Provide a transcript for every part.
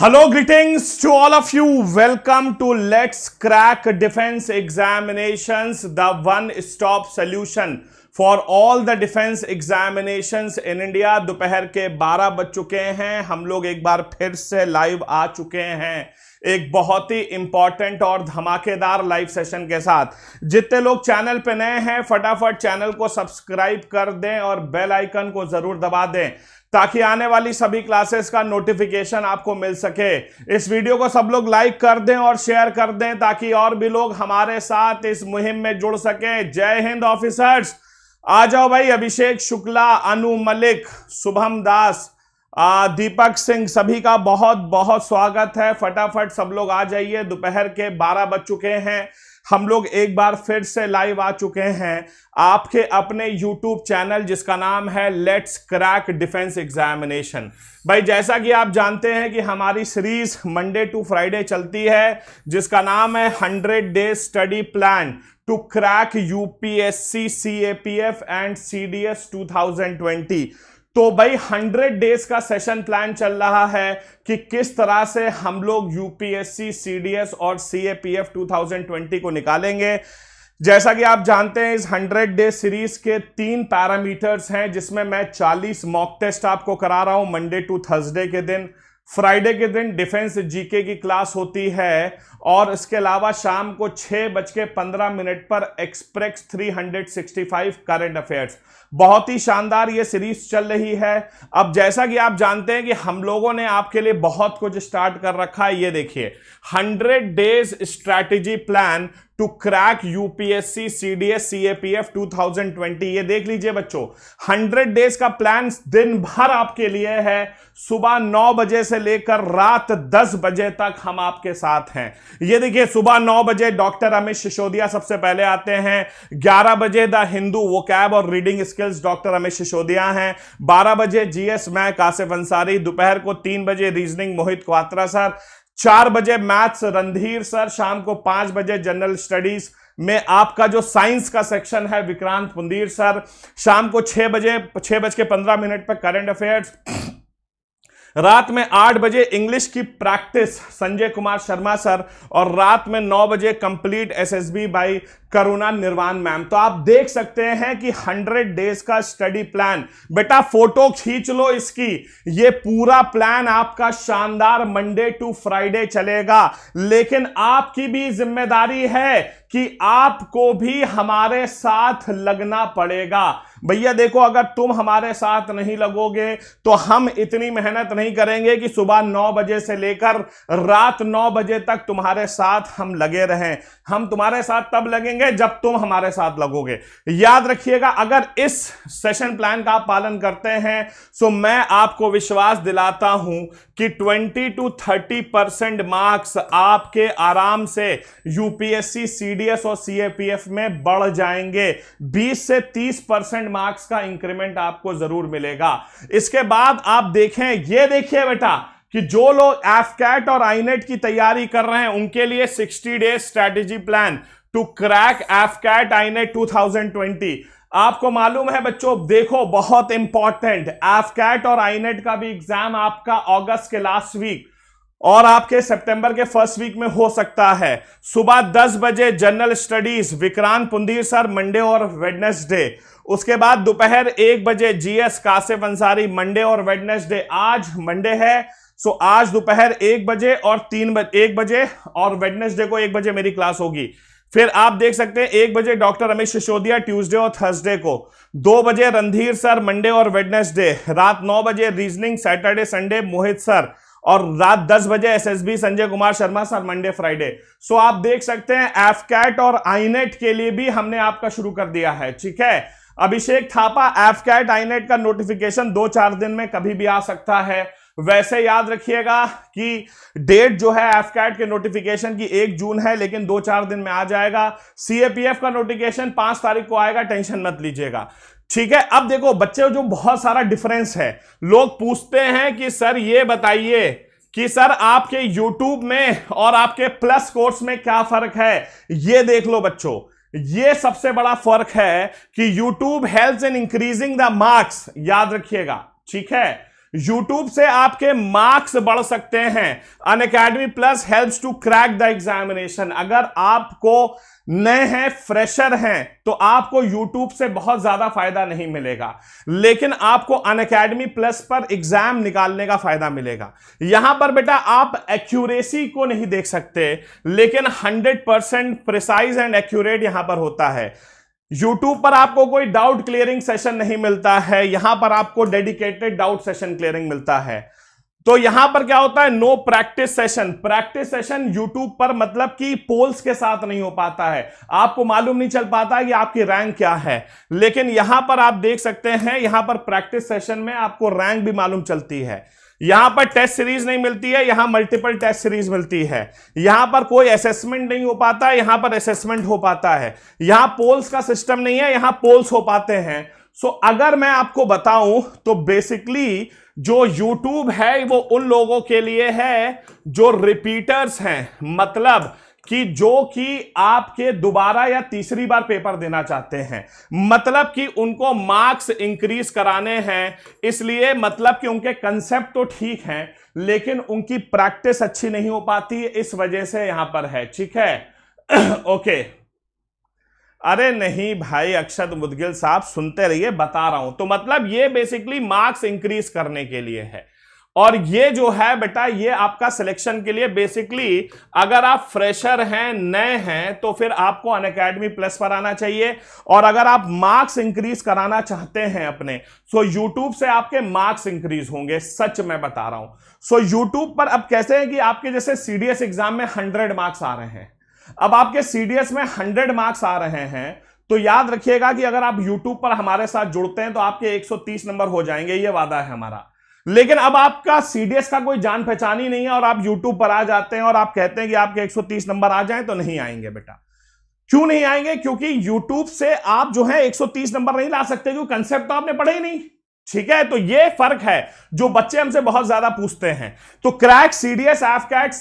Hello greetings to all of you welcome to let's crack defence examinations the one stop solution for all the defence examination in India दोपहर के 12 बज चुके हैं हम लोग एक बार फिर से लाइव आ चुके हैं एक बहुत ही इंपॉर्टेंट और धमाकेदार लाइव सेशन के साथ जितने लोग चैनल पे नए हैं फटाफट चैनल को सब्सक्राइब कर दें और बेल आइकन को जरूर दबा दें ताकि आने वाली सभी क्लासेस का नोटिफिकेशन आपको मिल सके इस वीडियो को सब लोग लाइक कर दें और शेयर कर दें ताकि और भी लोग हमारे साथ इस मुहिम में जुड़ सकें जय हिंद ऑफिसर्स आ जाओ भाई अभिषेक शुक्ला अनु मलिक शुभम दास दीपक सिंह सभी का बहुत बहुत स्वागत है फटाफट सब लोग आ जाइए दोपहर के बारह बज चुके हैं हम लोग एक बार फिर से लाइव आ चुके हैं आपके अपने YouTube चैनल जिसका नाम है लेट्स क्रैक डिफेंस एग्जामिनेशन भाई जैसा कि आप जानते हैं कि हमारी सीरीज मंडे टू फ्राइडे चलती है जिसका नाम है 100 day study plan to crack UPSC C and C D तो भाई हंड्रेड डेज का सेशन प्लान चल रहा है कि किस तरह से हम लोग यूपीएससी सीडीएस और सीएपीएफ 2020 को निकालेंगे जैसा कि आप जानते हैं इस 100 डे सीरीज के तीन पैरामीटर्स हैं जिसमें मैं 40 मॉक टेस्ट आपको करा रहा हूं मंडे टू थर्सडे के दिन फ्राइडे के दिन डिफेंस जीके की क्लास होती है और इसके अलावा शाम को छह बज के पंद्रह मिनट पर एक्सप्रेस 365 करंट अफेयर्स बहुत ही शानदार ये सीरीज चल रही है अब जैसा कि आप जानते हैं कि हम लोगों ने आपके लिए बहुत कुछ स्टार्ट कर रखा है ये देखिए 100 days strategy plan to crack UPSC C C D S A P F two thousand twenty ये देख लीजिए बच्चों हंड्रेड डेज का प्लान दिन भर आपके लिए है सुबह नौ बजे से लेकर रात दस बजे तक हम आपके साथ हैं ये देखिए सुबह नौ बजे डॉक्टर अमित सिसोदिया सबसे पहले आते हैं ग्यारह बजे द हिंदू वो कैब और reading skills doctor Amit Sisodia हैं बारह बजे जीएस मै कासिफ अंसारी दोपहर को तीन बजे रीजनिंग मोहित क्वात्रा सर चार बजे मैथ्स रणधीर सर शाम को पांच बजे जनरल स्टडीज में आपका जो साइंस का सेक्शन है विक्रांत पुंदीर सर शाम को छह बजे छह बज के पंद्रह मिनट पर करंट अफेयर्स रात में आठ बजे इंग्लिश की प्रैक्टिस संजय कुमार शर्मा सर और रात में नौ बजे कंप्लीट एसएसबी बाई करुणा निर्वाण मैम तो आप देख सकते हैं कि हंड्रेड डेज का स्टडी प्लान बेटा फोटो खींच लो इसकी ये पूरा प्लान आपका शानदार मंडे टू फ्राइडे चलेगा लेकिन आपकी भी जिम्मेदारी है कि आपको भी हमारे साथ लगना पड़ेगा भैया देखो अगर तुम हमारे साथ नहीं लगोगे तो हम इतनी मेहनत नहीं करेंगे कि सुबह नौ बजे से लेकर रात नौ बजे तक तुम्हारे साथ हम लगे रहें हम तुम्हारे साथ तब लगेंगे जब तुम हमारे साथ लगोगे याद रखिएगा अगर इस सेशन प्लान का आप पालन करते हैं सो तो मैं आपको विश्वास दिलाता हूं कि 20 टू 30 परसेंट मार्क्स आपके आराम से यूपीएससी सीडीएस और सीएपीएफ में बढ़ जाएंगे 20 से 30 परसेंट परसेंट मार्क्स का इंक्रीमेंट आपको जरूर मिलेगा इसके बाद आप देखें ये देखिए बेटा कि जो लोग एफकैट और आईनेट की तैयारी कर रहे हैं उनके लिए 60 day strategy plan to crack AFCAT INET 2020 आपको मालूम है बच्चों देखो बहुत इंपॉर्टेंट एफ और आईनेट का भी एग्जाम आपका अगस्त के लास्ट वीक और आपके सितंबर के फर्स्ट वीक में हो सकता है सुबह 10 बजे general studies Vikrant Pundir sir Monday और वेडनेसडे उसके बाद दोपहर एक बजे जीएस कासिफ अंसारी मंडे और वेडनेसडे आज मंडे है सो आज दोपहर एक बजे और तीन बजे एक बजे और वेडनेसडे को एक बजे मेरी क्लास होगी फिर आप देख सकते हैं एक बजे डॉक्टर रमेश सिसोदिया ट्यूसडे और थर्सडे को दो बजे रणधीर सर मंडे और वेडनेसडे रात नौ बजे reasoning Saturday Sunday Mohit sir और रात 10 बजे SSB Sanjay Kumar Sharma sir Monday Friday so आप देख सकते हैं एफ कैट और आईनेट के लिए भी हमने आपका शुरू कर दिया है ठीक है अभिषेक थापा एफकैट आईनेट का नोटिफिकेशन दो चार दिन में कभी भी आ सकता है वैसे याद रखिएगा कि डेट जो है एफ कैट के नोटिफिकेशन की एक जून है लेकिन दो चार दिन में आ जाएगा सीएपीएफ का नोटिफिकेशन पांच तारीख को आएगा टेंशन मत लीजिएगा ठीक है अब देखो बच्चे जो बहुत सारा डिफरेंस है लोग पूछते हैं कि सर ये बताइए कि सर आपके यूट्यूब में और आपके प्लस कोर्स में क्या फर्क है ये देख लो बच्चों ये सबसे बड़ा फर्क है कि YouTube help in increasing the marks याद रखिएगा ठीक है YouTube से आपके मार्क्स बढ़ सकते हैं Unacademy plus help to crack the examination अगर आपको नए हैं फ्रेशर हैं तो आपको यूट्यूब से बहुत ज्यादा फायदा नहीं मिलेगा लेकिन आपको अन अकेडमी प्लस पर एग्जाम निकालने का फायदा मिलेगा यहां पर बेटा आप एक्यूरेसी को नहीं देख सकते लेकिन 100 परसेंट प्रिसाइज एंड एक्यूरेट यहां पर होता है YouTube पर आपको कोई डाउट क्लियरिंग सेशन नहीं मिलता है यहां पर आपको डेडिकेटेड डाउट सेशन क्लियरिंग मिलता है तो यहां पर क्या होता है no practice session practice session YouTube पर मतलब कि पोल्स के साथ नहीं हो पाता है आपको मालूम नहीं चल पाता कि आपकी रैंक क्या है लेकिन यहां पर आप देख सकते हैं यहां पर प्रैक्टिस सेशन में आपको रैंक भी मालूम चलती है यहां पर टेस्ट सीरीज नहीं मिलती है यहां मल्टीपल टेस्ट सीरीज मिलती है यहां पर कोई असेसमेंट नहीं हो पाता यहां पर असेसमेंट हो पाता है यहां पोल्स का सिस्टम नहीं है यहां पोल्स हो पाते हैं सो so, अगर मैं आपको बताऊं तो बेसिकली जो यूट्यूब है वो उन लोगों के लिए है जो रिपीटर्स हैं मतलब कि जो कि आपके दोबारा या तीसरी बार पेपर देना चाहते हैं मतलब कि उनको मार्क्स इंक्रीज कराने हैं इसलिए मतलब कि उनके कंसेप्ट तो ठीक हैं लेकिन उनकी प्रैक्टिस अच्छी नहीं हो पाती इस वजह से यहां पर है ठीक है ओके अरे नहीं भाई अक्षत मुदगिल साहब सुनते रहिए बता रहा हूं तो मतलब ये बेसिकली मार्क्स इंक्रीज करने के लिए है और ये जो है बेटा ये आपका सिलेक्शन के लिए बेसिकली अगर आप फ्रेशर हैं नए हैं तो फिर आपको अन अकेडमी प्लस पर आना चाहिए और अगर आप मार्क्स इंक्रीज कराना चाहते हैं अपने सो यूट्यूब से आपके मार्क्स इंक्रीज होंगे सच मैं बता रहा हूं सो यूट्यूब पर अब कैसे हैं कि आपके जैसे सीडीएस एग्जाम में हंड्रेड मार्क्स आ रहे हैं अब आपके सीडीएस में हंड्रेड मार्क्स आ रहे हैं तो याद रखिएगा कि अगर आप यूट्यूब पर हमारे साथ जुड़ते हैं तो आपके 130 नंबर हो जाएंगे ये वादा है हमारा लेकिन अब आपका सीडीएस का कोई जान पहचान ही नहीं है और आप यूट्यूब पर आ जाते हैं और आप कहते हैं कि आपके 130 नंबर आ जाए तो नहीं आएंगे बेटा क्यों नहीं आएंगे क्योंकि यूट्यूब से आप जो है 130 नंबर नहीं ला सकते क्योंकि कंसेप्ट तो आपने पढ़े ही नहीं ठीक है तो ये फर्क है जो बच्चे हमसे बहुत ज्यादा पूछते हैं तो crack CDS AFCAT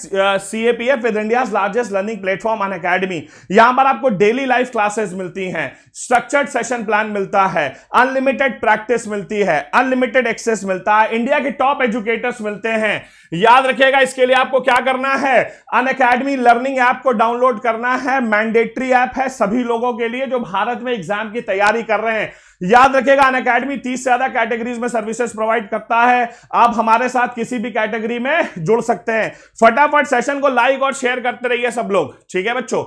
CAPF with India largest learning platform Unacademy यहां पर आपको डेली लाइफ क्लासेस मिलती हैं स्ट्रक्चर्ड सेशन प्लान मिलता है अनलिमिटेड प्रैक्टिस मिलती है अनलिमिटेड एक्सेस मिलता है इंडिया के टॉप एजुकेटर्स मिलते हैं याद रखिएगा इसके लिए आपको क्या करना है अन अकेडमी लर्निंग ऐप को डाउनलोड करना है मैंडेटरी ऐप है सभी लोगों के लिए जो भारत में एग्जाम की तैयारी कर रहे हैं याद रखेगा अन अकेडमी तीस से ज्यादा कैटेगरीज में सर्विसेज प्रोवाइड करता है आप हमारे साथ किसी भी कैटेगरी में जुड़ सकते हैं फटाफट सेशन को लाइक और शेयर करते रहिए सब लोग ठीक है बच्चों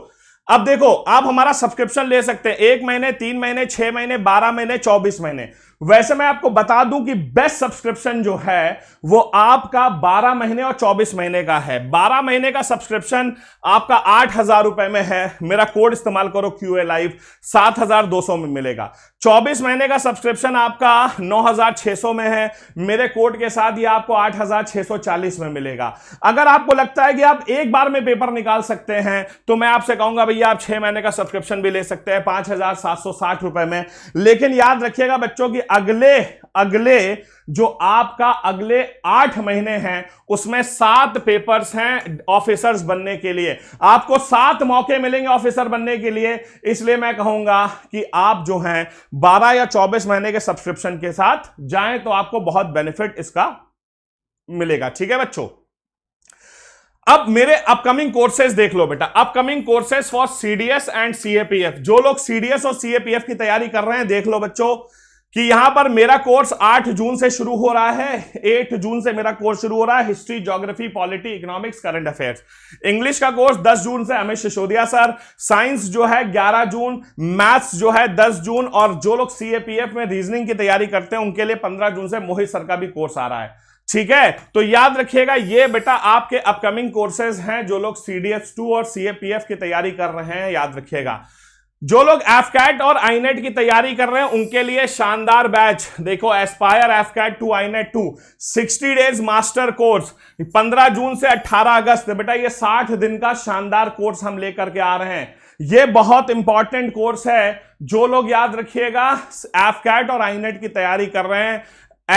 अब देखो आप हमारा सब्सक्रिप्शन ले सकते हैं एक महीने तीन महीने छह महीने बारह महीने चौबीस महीने वैसे मैं आपको बता दूं कि बेस्ट सब्सक्रिप्शन जो है वो आपका 12 महीने और 24 महीने का है 12 महीने का सब्सक्रिप्शन आपका आठ हजार रुपए में है मेरा कोड इस्तेमाल करो क्यू ए लाइव सात हजार दो सौ में मिलेगा 24 महीने का सब्सक्रिप्शन आपका 9600 में है मेरे कोड के साथ ये आपको 8640 में मिलेगा अगर आपको लगता है कि आप एक बार में पेपर निकाल सकते हैं तो मैं आपसे कहूंगा भैया आप छह महीने का सब्सक्रिप्शन भी ले सकते हैं पांच हजार सात सौ साठ रुपए में लेकिन याद रखिएगा बच्चों की अगले अगले जो आपका अगले आठ महीने हैं उसमें सात पेपर्स हैं ऑफिसर्स बनने के लिए आपको सात मौके मिलेंगे ऑफिसर बनने के लिए इसलिए मैं कहूंगा कि आप जो हैं बारह या चौबीस महीने के सब्सक्रिप्शन के साथ जाएं तो आपको बहुत बेनिफिट इसका मिलेगा ठीक है बच्चों अब मेरे अपकमिंग कोर्सेज देख लो बेटा upcoming courses for CDS and CAPF जो लोग सीडीएस और सीएपीएफ की तैयारी कर रहे हैं देख लो बच्चों कि यहां पर मेरा कोर्स 8 जून से शुरू हो रहा है 8 जून से मेरा कोर्स शुरू हो रहा है history geography polity economics current affairs English का कोर्स 10 जून से अमित सिसोदिया सर साइंस जो है 11 जून मैथ्स जो है 10 जून और जो लोग सीएपीएफ में रीजनिंग की तैयारी करते हैं उनके लिए पंद्रह जून से मोहित सर का भी कोर्स आ रहा है ठीक है तो याद रखिएगा ये बेटा आपके अपकमिंग कोर्सेज हैं जो लोग सी टू और सी की तैयारी कर रहे हैं याद रखिएगा जो लोग एफकैट और आईनेट की तैयारी कर रहे हैं उनके लिए शानदार बैच देखो aspire AFCAT two INET two sixty days master course पंद्रह जून से 18 अगस्त बेटा ये साठ दिन का शानदार कोर्स हम लेकर के आ रहे हैं ये बहुत इंपॉर्टेंट कोर्स है जो लोग याद रखिएगा एफकैट और आईनेट की तैयारी कर रहे हैं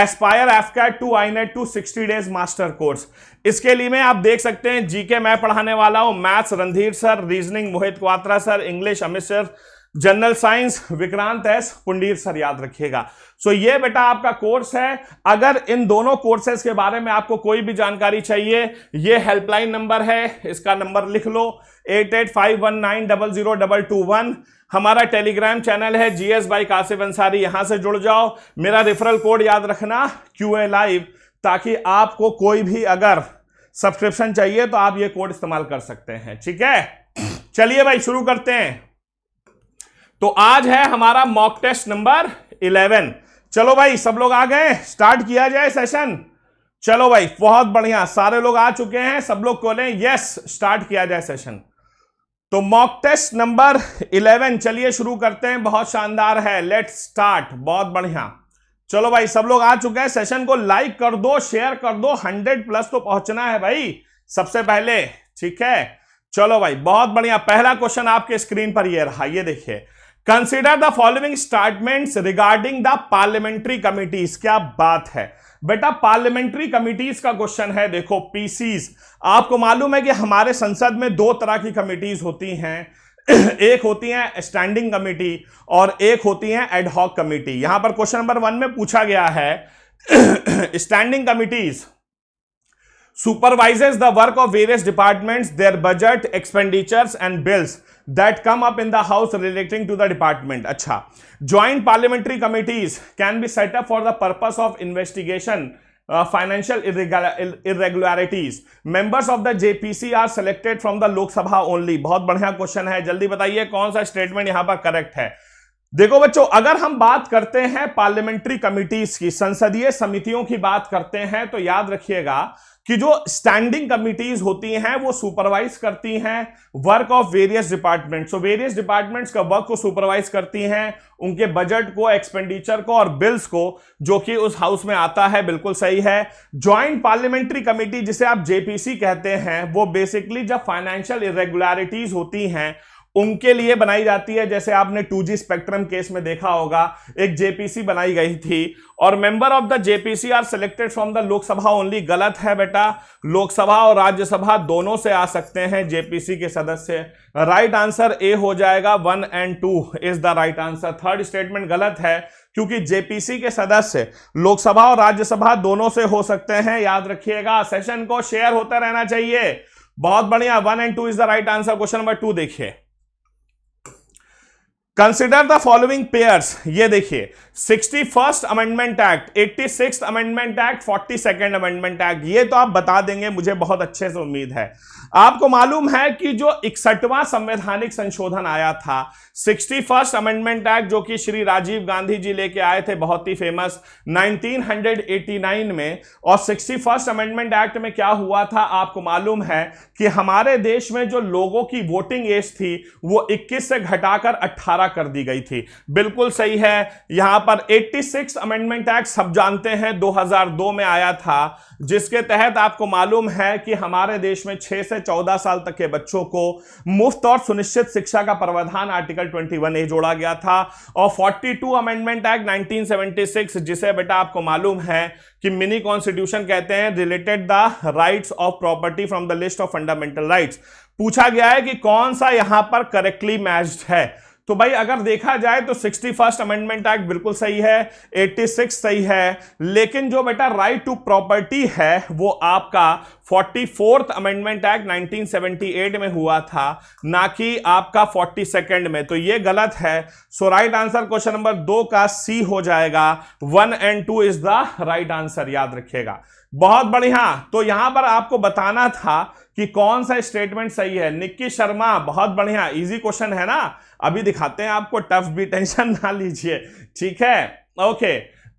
aspire AFCAT two INET two sixty days master course इसके लिए में आप देख सकते हैं जीके मैं पढ़ाने वाला हूं maths Randhir sir reasoning Mohit Kwatra sir English Amit sir general science Vikrant S Pundir sir याद रखिएगा सो so, ये बेटा आपका कोर्स है अगर इन दोनों कोर्सेज के बारे में आपको कोई भी जानकारी चाहिए ये हेल्पलाइन नंबर है इसका नंबर लिख लो eight eight five one nine double zero double two one हमारा टेलीग्राम चैनल है जीएस बाई कासिफ अंसारी यहां से जुड़ जाओ मेरा रेफरल कोड याद रखना क्यू ए लाइव ताकि आपको कोई भी अगर सब्सक्रिप्शन चाहिए तो आप ये कोड इस्तेमाल कर सकते हैं ठीक है चलिए भाई शुरू करते हैं तो आज है हमारा मॉक टेस्ट नंबर इलेवन चलो भाई सब लोग आ गए स्टार्ट किया जाए सेशन चलो भाई बहुत बढ़िया सारे लोग आ चुके हैं सब लोग खोलें यस स्टार्ट किया जाए सेशन तो मॉक टेस्ट नंबर इलेवन चलिए शुरू करते हैं बहुत शानदार है लेट्स स्टार्ट बहुत बढ़िया चलो भाई सब लोग आ चुके हैं सेशन को लाइक कर दो शेयर कर दो हंड्रेड प्लस तो पहुंचना है भाई सबसे पहले ठीक है चलो भाई बहुत बढ़िया पहला क्वेश्चन आपके स्क्रीन पर ये रहा ये देखिए consider the following statement regarding the parliamentary committees क्या बात है बेटा पार्लियामेंट्री कमिटीज का क्वेश्चन है देखो पीसीज आपको मालूम है कि हमारे संसद में दो तरह की कमिटीज होती हैं एक होती है स्टैंडिंग कमेटी और एक होती है एडहॉक कमेटी यहां पर क्वेश्चन नंबर वन में पूछा गया है standing committees supervises the work of various departments their budget expenditures and bills that come up in the house relating to the department अच्छा joint parliamentary committees can be set up for the purpose of investigation financial uh, financial members of the JPC are selected from the Lok Sabha only बहुत बढ़िया question है जल्दी बताइए कौन सा statement यहां पर करेक्ट है देखो बच्चों अगर हम बात करते हैं पार्लियामेंट्री कमिटीज की संसदीय समितियों की बात करते हैं तो याद रखिएगा कि जो स्टैंडिंग कमिटीज होती हैं वो सुपरवाइज करती हैं work of various departments so various departments का वर्क को सुपरवाइज करती हैं उनके बजट को एक्सपेंडिचर को और बिल्स को जो कि उस हाउस में आता है बिल्कुल सही है ज्वाइंट पार्लियामेंट्री कमेटी जिसे आप जेपीसी कहते हैं वो बेसिकली जब फाइनेंशियल इरेगुलरिटीज होती हैं उनके लिए बनाई जाती है जैसे आपने 2G स्पेक्ट्रम केस में देखा होगा एक जेपीसी बनाई गई थी और member of the JPC are selected from the Lok Sabha only गलत है बेटा लोकसभा और राज्यसभा दोनों से आ सकते हैं जेपीसी के सदस्य राइट आंसर ए हो जाएगा one and two is the right answer third statement गलत है क्योंकि जेपीसी के सदस्य लोकसभा और राज्यसभा दोनों से हो सकते हैं याद रखिएगा सेशन को शेयर होता रहना चाहिए बहुत बढ़िया one and two is the right answer question number two देखिए कंसिडर द फॉलोइंग पेयर्स ये देखिए sixty first amendment act eighty six amendment act forty second amendment act ये तो आप बता देंगे मुझे बहुत अच्छे से उम्मीद है आपको मालूम है कि जो इकसठवा संवैधानिक संशोधन आया था सिक्सटी फर्स्ट अमेंडमेंट एक्ट जो कि श्री राजीव गांधी जी लेके आए थे बहुत ही फेमस 1989 में और सिक्सटी फर्स्ट अमेंडमेंट एक्ट में क्या हुआ था आपको मालूम है कि हमारे देश में जो लोगों की वोटिंग एज थी वो इक्कीस से घटाकर अट्ठारह द्वारा कर दी गई थी बिल्कुल सही है यहां पर 86 अमेंडमेंट एक्ट सब जानते हैं 2002 में आया था जिसके तहत आपको मालूम है कि हमारे देश में 6 से 14 साल तक के बच्चों को मुफ्त और सुनिश्चित शिक्षा का प्रावधान आर्टिकल 21 ए जोड़ा गया था और 42 अमेंडमेंट एक्ट 1976 जिसे बेटा आपको मालूम है कि मिनी कॉन्स्टिट्यूशन कहते हैं related the rights of property from the list of fundamental rights पूछा गया है कि कौन सा यहां पर करेक्टली मैच्ड है तो भाई अगर देखा जाए तो सिक्सटी फर्स्ट अमेंडमेंट एक्ट बिल्कुल सही है एट्टी सिक्स सही है लेकिन जो बेटा राइट टू प्रॉपर्टी है वो आपका फोर्टी फोर्थ अमेंडमेंट एक्ट 1978 में हुआ था ना कि आपका फोर्टी सेकेंड में तो ये गलत है so right answer question number दो का सी हो जाएगा one and two is the right answer याद रखिएगा बहुत बढ़िया तो यहां पर आपको बताना था कि कौन सा स्टेटमेंट सही है निक्की शर्मा बहुत बढ़िया इजी क्वेश्चन है ना अभी दिखाते हैं आपको टफ भी टेंशन ना लीजिए ठीक है ओके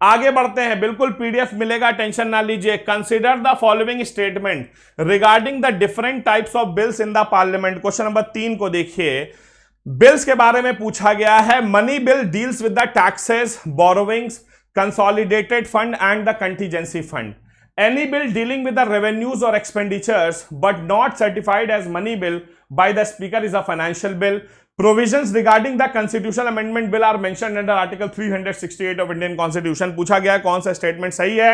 आगे बढ़ते हैं बिल्कुल पीडीएफ मिलेगा टेंशन ना लीजिए consider the following statement regarding the different types of bills in the parliament question number तीन को देखिए बिल्स के बारे में पूछा गया है money bill deals with the taxes borrowings consolidated fund and the contingency fund any bill dealing with the revenues or expenditures but not certified as money bill by the speaker is a financial bill provisions regarding the constitutional amendment bill are mentioned under article 368 of indian constitution पूछा गया कौन सा statement सही है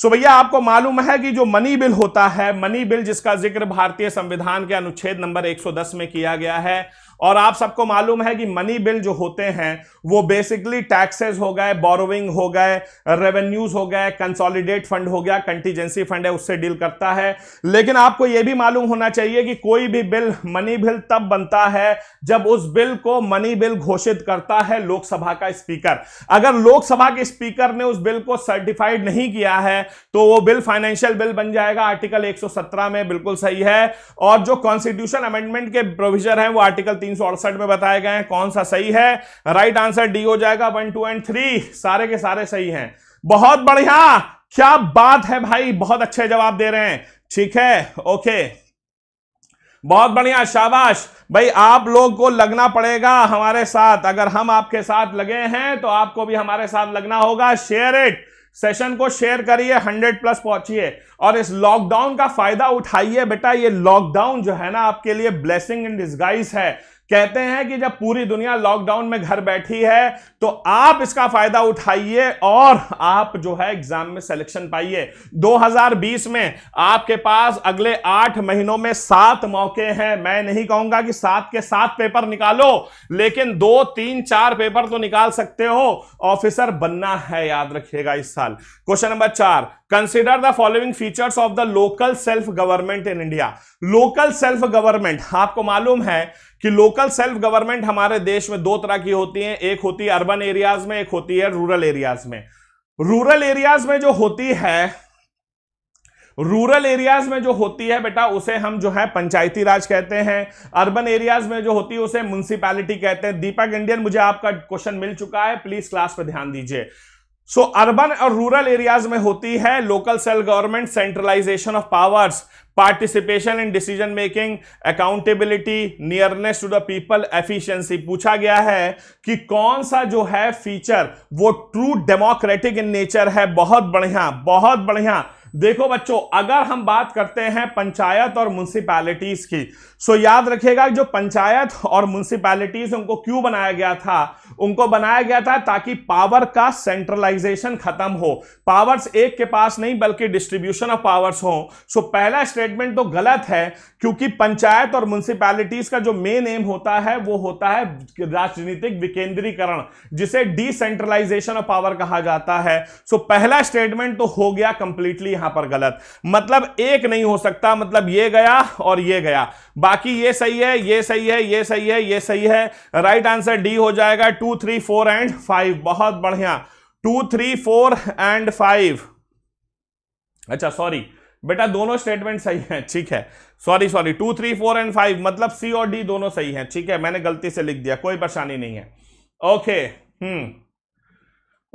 सो so भैया आपको मालूम है कि जो मनी बिल होता है मनी बिल जिसका जिक्र भारतीय संविधान के अनुच्छेद नंबर 110 में किया गया है और आप सबको मालूम है कि मनी बिल जो होते हैं वो बेसिकली टैक्सेस हो गए बोरोविंग हो गए रेवेन्यूज हो गए कंसोलिडेट फंड हो गया कंटीजेंसी फंड है उससे डील करता है लेकिन आपको यह भी मालूम होना चाहिए कि कोई भी बिल मनी बिल तब बनता है जब उस बिल को मनी बिल घोषित करता है लोकसभा का स्पीकर अगर लोकसभा के स्पीकर ने उस बिल को सर्टिफाइड नहीं किया है तो वो बिल फाइनेंशियल बिल बन जाएगा आर्टिकल 117 में बिल्कुल सही है और जो कॉन्स्टिट्यूशन अमेंडमेंट के प्रोविजन है वो आर्टिकल तीन में बताए गए हैं कौन सा सही है राइट आंसर डी हो जाएगा वन टू एंड थ्री सारे के सारे सही हैं बहुत बढ़िया क्या बात है भाई बहुत अच्छे जवाब दे रहे हैं ठीक है ओके बहुत बढ़िया शाबाश भाई आप लोग को लगना पड़ेगा हमारे साथ अगर हम आपके साथ लगे हैं तो आपको भी हमारे साथ लगना होगा शेयर इट सेशन को शेयर करिए हंड्रेड प्लस पहुंचिए और इस लॉकडाउन का फायदा उठाइए बेटा ये लॉकडाउन जो है ना आपके लिए ब्लेसिंग इन डिस्गाइज है कहते हैं कि जब पूरी दुनिया लॉकडाउन में घर बैठी है तो आप इसका फायदा उठाइए और आप जो है एग्जाम में सिलेक्शन पाइए 2020 में आपके पास अगले आठ महीनों में सात मौके हैं मैं नहीं कहूंगा कि सात के सात पेपर निकालो लेकिन दो तीन चार पेपर तो निकाल सकते हो ऑफिसर बनना है याद रखिएगा इस साल क्वेश्चन नंबर चार consider the following features of the local self government in India local self government आपको मालूम है कि लोकल सेल्फ गवर्नमेंट हमारे देश में दो तरह की होती है एक होती है अर्बन एरियाज में एक होती है रूरल एरियाज में रूरल एरियाज में जो होती है रूरल एरियाज में जो होती है बेटा उसे हम जो है पंचायती राज कहते हैं अर्बन एरियाज में जो होती है उसे म्यूनसिपैलिटी कहते हैं दीपक इंडियन मुझे आपका क्वेश्चन मिल चुका है प्लीज क्लास पर ध्यान दीजिए सो अर्बन और रूरल एरियाज में होती है local self government centralisation of powers participation in decision making accountability nearness to the people efficiency पूछा गया है कि कौन सा जो है फीचर वो ट्रू डेमोक्रेटिक इन नेचर है बहुत बढ़िया बहुत बढ़िया देखो बच्चों अगर हम बात करते हैं पंचायत और म्यूनसिपैलिटीज की सो याद रखिएगा जो पंचायत और म्यूनसिपैलिटीज उनको क्यों बनाया गया था उनको बनाया गया था ताकि पावर का सेंट्रलाइजेशन खत्म हो पावर्स एक के पास नहीं बल्कि डिस्ट्रीब्यूशन ऑफ पावर्स हो सो पहला स्टेटमेंट तो गलत है क्योंकि पंचायत और म्यूनसिपैलिटीज का जो मेन एम होता है वो होता है राजनीतिक विकेंद्रीकरण जिसे डिसेंट्रलाइजेशन ऑफ पावर कहा जाता है सो पहला स्टेटमेंट तो हो गया कंप्लीटली यहां पर गलत मतलब एक नहीं हो सकता मतलब ये गया और ये गया बाकी ये सही है ये सही है ये सही है ये सही है राइट आंसर डी हो जाएगा two three four and five बहुत बढ़िया two three four and five अच्छा सॉरी बेटा दोनों स्टेटमेंट सही है ठीक है sorry sorry two three four and five मतलब सी और डी दोनों सही है ठीक है मैंने गलती से लिख दिया कोई परेशानी नहीं है ओके हम्म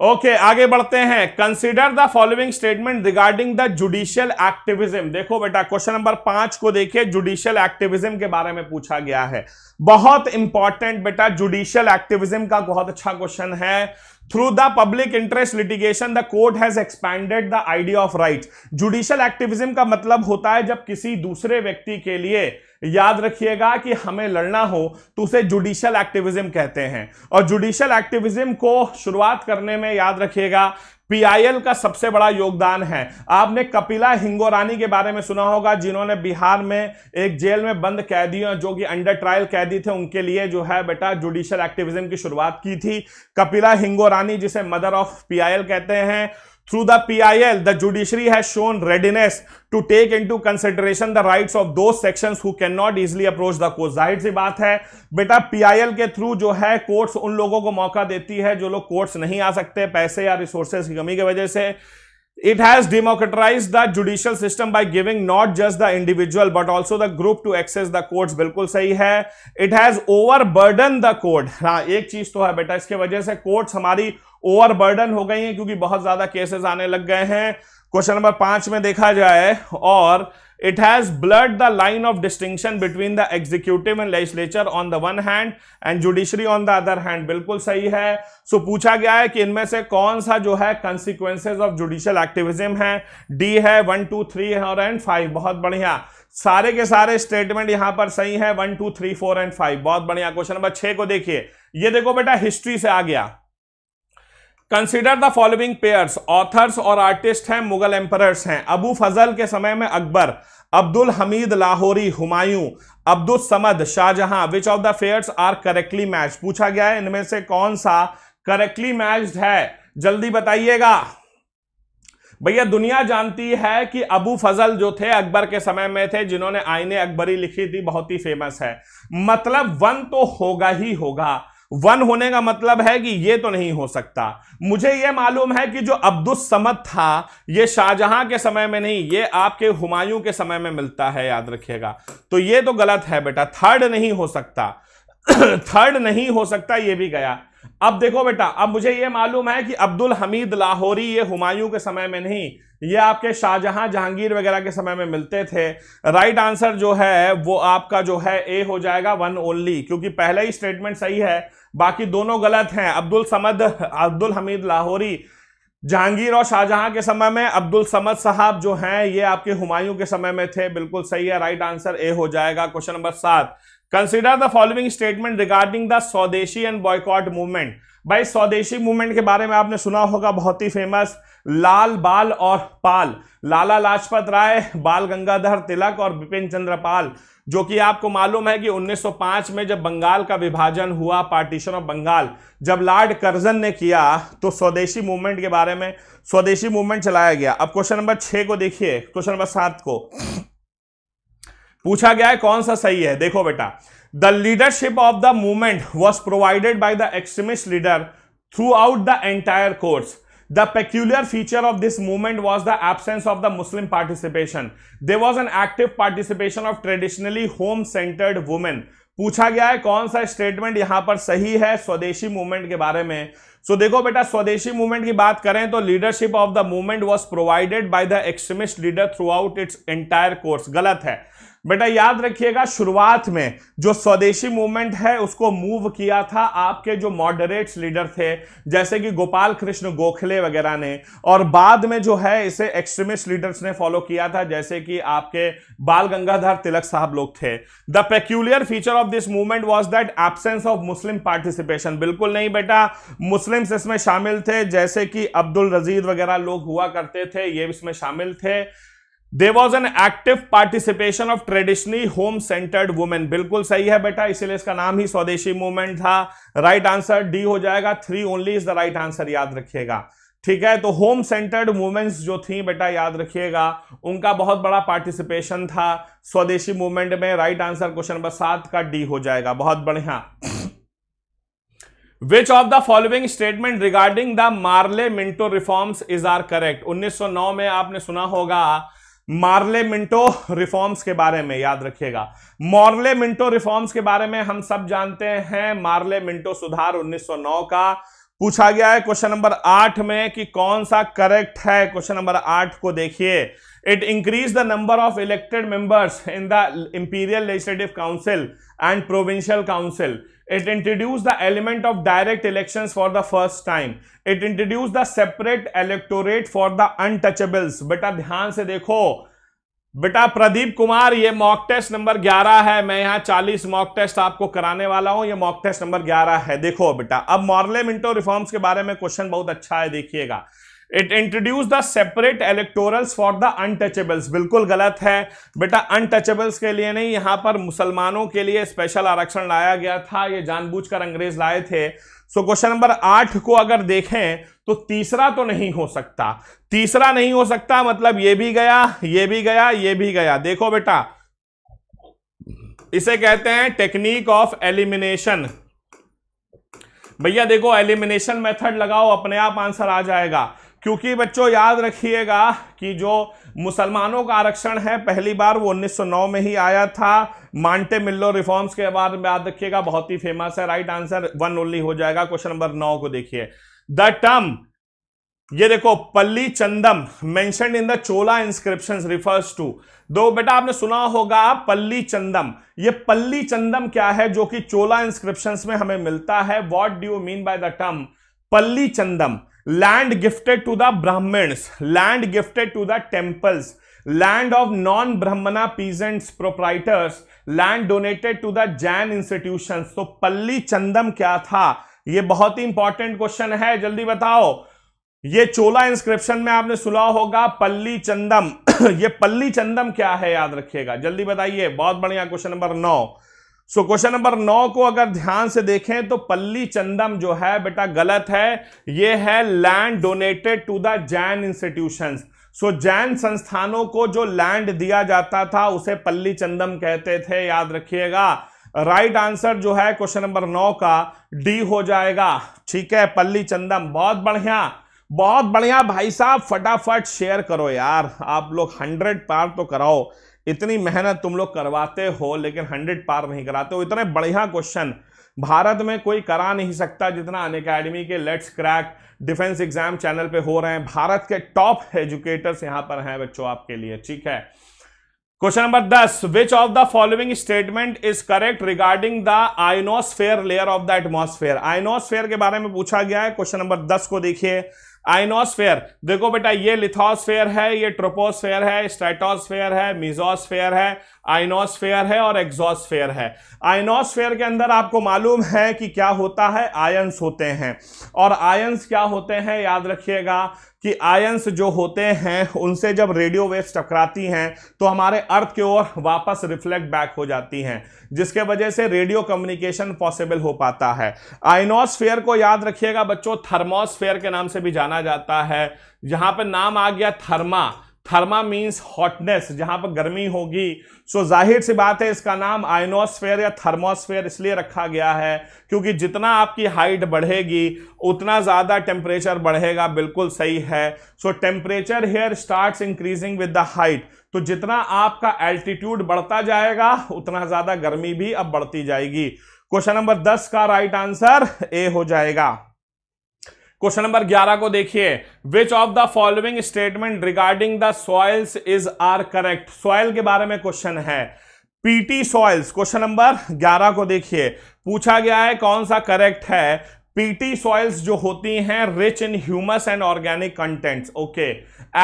ओके okay, आगे बढ़ते हैं consider the following statement regarding the judicial activism देखो बेटा क्वेश्चन नंबर पांच को देखिए जुडिशियल एक्टिविज्म के बारे में पूछा गया है बहुत इंपॉर्टेंट बेटा जुडिशियल एक्टिविज्म का बहुत अच्छा क्वेश्चन है through the public interest litigation the court has expanded the idea of right judicial activism का मतलब होता है जब किसी दूसरे व्यक्ति के लिए याद रखिएगा कि हमें लड़ना हो तो उसे जुडिशियल एक्टिविज्म कहते हैं और जुडिशियल एक्टिविज्म को शुरुआत करने में याद रखिएगा पीआईएल का सबसे बड़ा योगदान है आपने कपिला हिंगोरानी के बारे में सुना होगा जिन्होंने बिहार में एक जेल में बंद कैदियों जो कि अंडर ट्रायल कैदी थे उनके लिए जो है बेटा जुडिशियल एक्टिविज्म की शुरुआत की थी कपिला हिंगोरानी जिसे मदर ऑफ पीआईएल कहते हैं Through the PIL, the judiciary has shown readiness to take into consideration the rights of those sections who cannot easily approach the court. जाहिर सी baat hai beta pil ke through jo hai courts un logo ko mauka deti hai jo log courts nahi aa sakte paise ya resources ki kami की wajah se It has democratized the judicial system by giving not just the individual but also the group to access the courts bilkul sahi hai It has overburdened the court ha ek cheez to hai beta iske wajah se courts hamari overburden हो गई हैं क्योंकि बहुत ज्यादा cases आने लग गए हैं क्वेश्चन नंबर पांच में देखा जाए और it has blurred the line of distinction between the executive and legislature on the one hand and judiciary on the other hand बिल्कुल सही है सो so, पूछा गया है कि इनमें से कौन सा जो है कंसिक्वेंसेज ऑफ जुडिशियल एक्टिविज्म है डी है वन टू थ्री है और एंड फाइव बहुत बढ़िया सारे के सारे स्टेटमेंट यहां पर सही है one two three four and five बहुत बढ़िया क्वेश्चन नंबर छह को देखिए ये देखो बेटा हिस्ट्री से आ गया consider the following pairs authors और आर्टिस्ट हैं मुगल एम्परर्स हैं अबू फजल के समय में Akbar Abdul Hamid Lahori Humayun Abdul Samad Shah Jahan which of the pairs are correctly match पूछा गया है इनमें से कौन सा करेक्टली मैच्ड है जल्दी बताइएगा भैया दुनिया जानती है कि अबू फजल जो थे अकबर के समय में थे जिन्होंने आईने अकबरी लिखी थी बहुत ही फेमस है मतलब वन तो होगा ही होगा वन होने का मतलब है कि ये तो नहीं हो सकता मुझे यह मालूम है कि जो अब्दुल समद था यह शाहजहां के समय में नहीं ये आपके हुमायूं के समय में मिलता है याद रखिएगा तो ये तो गलत है बेटा थर्ड नहीं हो सकता थर्ड नहीं हो सकता यह भी गया अब देखो बेटा अब मुझे यह मालूम है कि अब्दुल हमीद लाहौरी ये हुमायूं के समय में नहीं ये आपके शाहजहां जहांगीर वगैरह के समय में मिलते थे राइट आंसर जो है वो आपका जो है ए हो जाएगा वन ओनली क्योंकि पहला ही स्टेटमेंट सही है बाकी दोनों गलत हैं अब्दुल समद अब्दुल हमीद लाहौरी जहांगीर और शाहजहां के समय में अब्दुल समद साहब जो हैं ये आपके हुमायूं के समय में थे बिल्कुल सही है राइट आंसर ए हो जाएगा क्वेश्चन नंबर सात consider the following statement regarding the Swadeshi and boycott movement भाई स्वदेशी मूवमेंट के बारे में आपने सुना होगा बहुत ही फेमस लाल बाल और पाल लाला लाजपत राय बाल गंगाधर तिलक और बिपिन चंद्र पाल जो कि आपको मालूम है कि 1905 में जब बंगाल का विभाजन हुआ पार्टीशन ऑफ बंगाल जब लॉर्ड कर्जन ने किया तो स्वदेशी मूवमेंट के बारे में स्वदेशी मूवमेंट चलाया गया अब क्वेश्चन नंबर छः को देखिए क्वेश्चन नंबर सात को पूछा गया है कौन सा सही है देखो बेटा the leadership of the movement was provided by the extremist leader throughout the entire course the peculiar feature of this movement was the absence of the Muslim participation there was an active participation of traditionally home centred women पूछा गया है कौन सा statement यहां पर सही है स्वदेशी मूवमेंट के बारे में सो so, देखो बेटा स्वदेशी मूवमेंट की बात करें तो leadership of the movement was provided by the extremist leader throughout its entire course गलत है बेटा याद रखिएगा शुरुआत में जो स्वदेशी मूवमेंट है उसको मूव किया था आपके जो मॉडरेट्स लीडर थे जैसे कि गोपाल कृष्ण गोखले वगैरह ने और बाद में जो है इसे एक्सट्रीमिस्ट लीडर्स ने फॉलो किया था जैसे कि आपके बाल गंगाधर तिलक साहब लोग थे the peculiar feature of this movement was that absence of Muslim participation बिल्कुल नहीं बेटा मुस्लिम्स इसमें शामिल थे जैसे कि अब्दुल रजीद वगैरह लोग हुआ करते थे ये इसमें शामिल थे there was an active participation of traditionally home centred women बिल्कुल सही है बेटा इसीलिए इसका नाम ही स्वदेशी मूवमेंट था राइट आंसर डी हो जाएगा three only is the right answer याद रखिएगा ठीक है तो होम सेंटर्ड मूवमेंट्स जो थी बेटा याद रखिएगा उनका बहुत बड़ा पार्टिसिपेशन था स्वदेशी मूवमेंट में राइट आंसर क्वेश्चन नंबर सात का डी हो जाएगा बहुत बढ़िया which of the following statement regarding the Morley Minto reforms is are correct 1909 में आपने सुना होगा मार्ले मिंटो रिफॉर्म्स के बारे में याद रखिएगा मार्ले मिंटो रिफॉर्म्स के बारे में हम सब जानते हैं मार्ले मिंटो सुधार 1909 का पूछा गया है क्वेश्चन नंबर आठ में कि कौन सा करेक्ट है क्वेश्चन नंबर आठ को देखिए It increased the number of elected members in the Imperial Legislative Council and Provincial Council. It introduced the element of direct elections for the first time. It introduced the separate electorate for the untouchables. बेटा ध्यान से देखो बेटा प्रदीप कुमार ये mock test number 11 है मैं यहाँ 40 mock test आपको कराने वाला हूँ ये मॉक टेस्ट नंबर 11 है देखो बेटा अब मॉर्ले मिंटो रिफॉर्म्स के बारे में क्वेश्चन बहुत अच्छा है देखिएगा it introduce the separate electorals for the untouchables बिल्कुल गलत है बेटा अनटचेबल्स के लिए नहीं यहां पर मुसलमानों के लिए स्पेशल आरक्षण लाया गया था ये जानबूझकर अंग्रेज लाए थे सो क्वेश्चन नंबर आठ को अगर देखें तो तीसरा तो नहीं हो सकता तीसरा नहीं हो सकता मतलब ये भी गया ये भी गया ये भी गया देखो बेटा इसे कहते हैं टेक्निक ऑफ एलिमिनेशन भैया देखो एलिमिनेशन मेथड लगाओ अपने आप आंसर आ जाएगा क्योंकि बच्चों याद रखिएगा कि जो मुसलमानों का आरक्षण है पहली बार वो 1909 में ही आया था मांटे मिल्लो रिफॉर्म्स के बाद में याद रखिएगा बहुत ही फेमस है राइट आंसर वन ओनली हो जाएगा क्वेश्चन नंबर नौ को देखिए द टर्म ये देखो palli chandam mention in the Chola inscription refers to दो बेटा आपने सुना होगा पल्ली चंदम ये पल्ली चंदम क्या है जो कि चोला इंस्क्रिप्शन में हमें मिलता है what do you mean by the term palli chandam land gifted to the Brahmans land gifted to the temples land of non Brahmana peasants proprietors land donated to the Jain institution तो पल्ली चंदम क्या था यह बहुत ही इंपॉर्टेंट क्वेश्चन है जल्दी बताओ ये चोला इंस्क्रिप्शन में आपने सुना होगा पल्ली चंदम ये पल्ली चंदम क्या है याद रखिएगा जल्दी बताइए बहुत बढ़िया क्वेश्चन नंबर नौ सो क्वेश्चन नंबर नौ को अगर ध्यान से देखें तो पल्ली चंदम जो है बेटा गलत है ये है land donated to the Jain institutions so Jain संस्थानों को जो लैंड दिया जाता था उसे पल्ली चंदम कहते थे याद रखिएगा राइट आंसर जो है क्वेश्चन नंबर नौ का डी हो जाएगा ठीक है पल्ली चंदम बहुत बढ़िया बहुत बढ़िया भाई साहब फटाफट शेयर करो यार आप लोग हंड्रेड पार तो कराओ इतनी मेहनत तुम लोग करवाते हो लेकिन हंड्रेड पार नहीं कराते हो इतने बढ़िया क्वेश्चन भारत में कोई करा नहीं सकता जितना अन अकेडमी के let's crack defence exam channel पे हो रहे हैं भारत के टॉप एजुकेटर्स यहां पर हैं बच्चों आपके लिए ठीक है क्वेश्चन नंबर दस which of the following statement is correct regarding the ionosphere layer of the atmosphere ionosphere के बारे में पूछा गया है क्वेश्चन नंबर दस को देखिए आइनोस्फेयर देखो बेटा ये लिथोस्फेयर है ये ट्रोपोस्फेयर है स्ट्रेटोस्फेयर है मिजोस्फेयर है आइनोस्फेयर है और एग्जोस्फेयर है आइनोस्फेयर के अंदर आपको मालूम है कि क्या होता है आयंस होते हैं और आयंस क्या होते हैं याद रखिएगा कि आयंस जो होते हैं उनसे जब रेडियो वेव्स टकराती हैं तो हमारे अर्थ की ओर वापस रिफ्लेक्ट बैक हो जाती हैं जिसके वजह से रेडियो कम्युनिकेशन पॉसिबल हो पाता है आइनोसफेयर को याद रखिएगा बच्चों थर्मोसफेयर के नाम से भी जाना जाता है जहां पर नाम आ गया थर्मा थर्मा मीन्स हॉटनेस जहां पर गर्मी होगी सो जाहिर सी बात है इसका नाम आयनोस्फेयर या थर्मोस्फेयर इसलिए रखा गया है क्योंकि जितना आपकी हाइट बढ़ेगी उतना ज़्यादा टेम्परेचर बढ़ेगा बिल्कुल सही है so temperature here start increasing with the height तो जितना आपका एल्टीट्यूड बढ़ता जाएगा उतना ज़्यादा गर्मी भी अब बढ़ती जाएगी क्वेश्चन नंबर दस का राइट आंसर ए हो जाएगा क्वेश्चन नंबर 11 को देखिए which of the following statement regarding the soils is are correct soil के बारे में क्वेश्चन है पीटी सॉइल्स क्वेश्चन नंबर 11 को देखिए पूछा गया है कौन सा करेक्ट है पीटी सॉइल्स जो होती हैं rich in humus and organic contents okay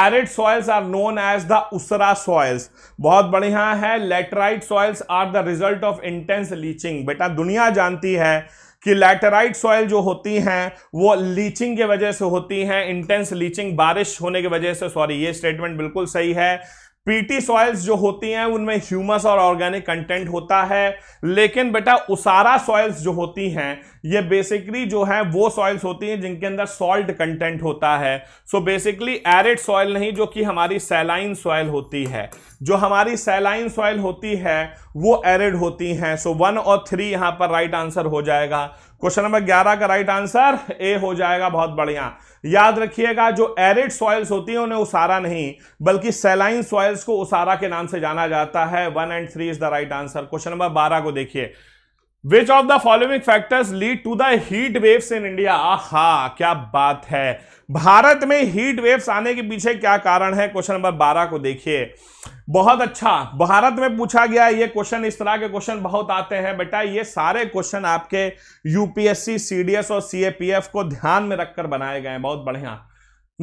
arid soils are known as the usara soils बहुत बढ़िया है laterite soils are the result of intense leaching बेटा दुनिया जानती है कि लैटेराइट सॉइल जो होती हैं वो लीचिंग के वजह से होती हैं इंटेंस लीचिंग बारिश होने की वजह से सॉरी ये स्टेटमेंट बिल्कुल सही है पीटी सॉइल्स जो होती हैं उनमें ह्यूमस और ऑर्गेनिक कंटेंट होता है लेकिन बेटा उसारा सॉइल्स जो होती हैं ये बेसिकली जो है वो सॉइल्स होती हैं जिनके अंदर सॉल्ट कंटेंट होता है सो बेसिकली एरिड सॉइल नहीं जो कि हमारी सैलाइन सॉइल होती है जो हमारी सैलाइन सॉइल होती है वो एरिड होती हैं सो वन और थ्री यहां पर राइट आंसर हो जाएगा क्वेश्चन नंबर ग्यारह का राइट आंसर ए हो जाएगा बहुत बढ़िया याद रखिएगा जो एरिड सॉइल्स होती हैं उन्हें उसारा नहीं बल्कि सेलाइन सॉइल्स को उसारा के नाम से जाना जाता है one and three is the right answer question number बारह को देखिए which of the following factors lead to the heat waves in India हा क्या बात है भारत में हीट वेव्स आने के पीछे क्या कारण है क्वेश्चन नंबर बारह को देखिए बहुत अच्छा भारत में पूछा गया ये क्वेश्चन इस तरह के क्वेश्चन बहुत आते हैं बेटा ये सारे क्वेश्चन आपके यूपीएससी सीडीएस और सीएपीएफ को ध्यान में रखकर बनाए गए हैं बहुत बढ़िया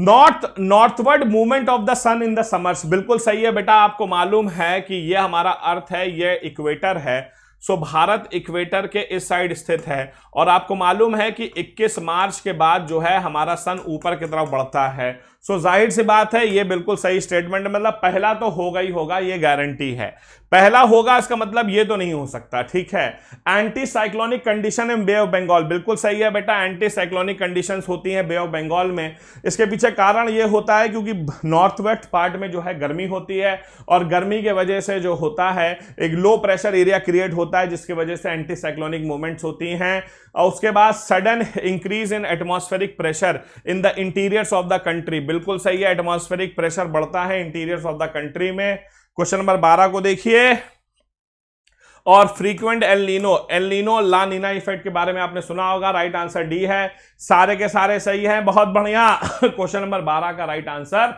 north northward movement of the sun in the summers बिल्कुल सही है बेटा आपको मालूम है कि ये हमारा अर्थ है ये इक्वेटर है सो भारत इक्वेटर के इस साइड स्थित है और आपको मालूम है कि 21 मार्च के बाद जो है हमारा सन ऊपर की तरफ बढ़ता है सो जाहिर सी बात है ये बिल्कुल सही स्टेटमेंट मतलब पहला तो होगा ही होगा ये गारंटी है पहला होगा इसका मतलब ये तो नहीं हो सकता ठीक है anti cyclonic condition in Bay of Bengal बिल्कुल सही है बेटा एंटी साइक्लोनिक कंडीशन होती हैं बे ऑफ बंगाल में इसके पीछे कारण ये होता है क्योंकि नॉर्थ वेस्ट पार्ट में जो है गर्मी होती है और गर्मी के वजह से जो होता है एक लो प्रेशर एरिया क्रिएट होता है जिसकी वजह से एंटी साइक्लोनिक मूवमेंट्स होती हैं और उसके बाद sudden increase in atmospheric pressure in the interiors of the country बिल्कुल सही है एटमोस्फेरिक प्रेशर बढ़ता है इंटीरियर्स ऑफ द कंट्री में क्वेश्चन नंबर बारह को देखिए और frequent El Nino El Nino La Nina effect के बारे में आपने सुना होगा राइट आंसर डी है सारे के सारे सही है बहुत बढ़िया क्वेश्चन नंबर बारह का राइट आंसर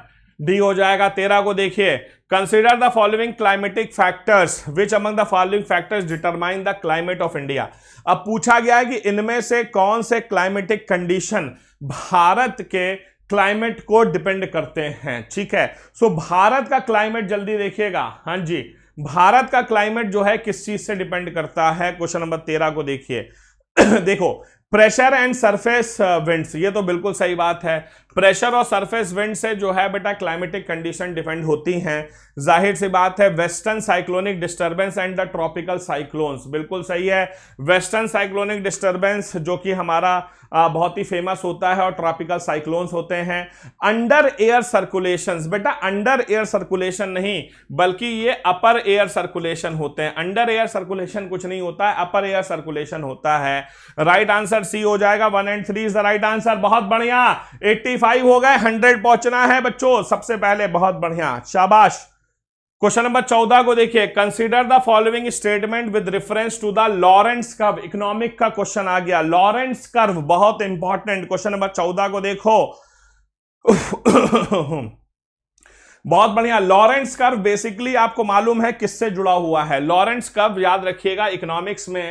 डी हो जाएगा तेरह को देखिए consider the following climatic factors which among the following factors determine the climate of India अब पूछा गया है कि इनमें से कौन से क्लाइमेटिक कंडीशन भारत के क्लाइमेट को डिपेंड करते हैं ठीक है सो so, भारत का क्लाइमेट जल्दी देखिएगा हाँ जी भारत का क्लाइमेट जो है किस चीज से डिपेंड करता है क्वेश्चन नंबर तेरह को देखिए देखो प्रेशर एंड सरफेस विंड्स ये तो बिल्कुल सही बात है प्रेशर और सरफेस विंड से जो है बेटा क्लाइमेटिक कंडीशन डिपेंड होती हैं जाहिर सी बात है western cyclonic disturbance and the tropical cyclones बिल्कुल सही है वेस्टर्न साइक्लोनिक डिस्टर्बेंस जो कि हमारा बहुत ही फेमस होता है और ट्रॉपिकल साइक्लोन्स होते हैं अंडर एयर सर्कुलेशन बेटा अंडर एयर सर्कुलेशन नहीं बल्कि ये अपर एयर सर्कुलेशन होते हैं अंडर एयर सर्कुलेशन कुछ नहीं होता है अपर एयर सर्कुलेशन होता है राइट आंसर सी हो जाएगा one and three is the right answer बहुत बढ़िया एट्टी फाइव हो गए हंड्रेड पहुंचना है बच्चों सबसे पहले बहुत बढ़िया शाबाश क्वेश्चन नंबर चौदह को देखिए consider the following statement with reference to the Lorenz curve economic का क्वेश्चन आ गया लॉरेंस कर्व बहुत इंपॉर्टेंट क्वेश्चन नंबर चौदह को देखो बहुत बढ़िया लॉरेंस कर्व बेसिकली आपको मालूम है किससे जुड़ा हुआ है लॉरेंस कर्व याद रखिएगा इकोनॉमिक्स में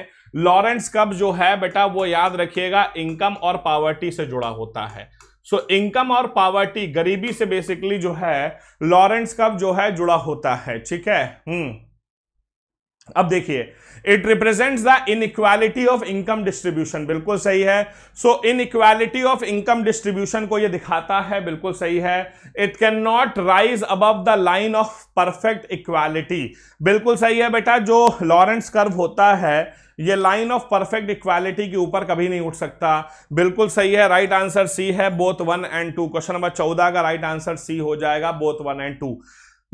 लॉरेंस कर्व जो है बेटा वो याद रखिएगा इनकम और पावर्टी से जुड़ा होता है सो इनकम और पावर्टी गरीबी से बेसिकली जो है लॉरेंस कर्व जो है जुड़ा होता है ठीक है हम्म अब देखिए it represents the inequality of income distribution बिल्कुल सही है so inequality of income distribution को यह दिखाता है बिल्कुल सही है it can not rise above the line of perfect equality बिल्कुल सही है बेटा जो लॉरेंस कर्व होता है ये लाइन ऑफ परफेक्ट इक्वालिटी के ऊपर कभी नहीं उठ सकता बिल्कुल सही है राइट आंसर सी है both one and two question number चौदह का राइट आंसर सी हो जाएगा बोथ वन एंड टू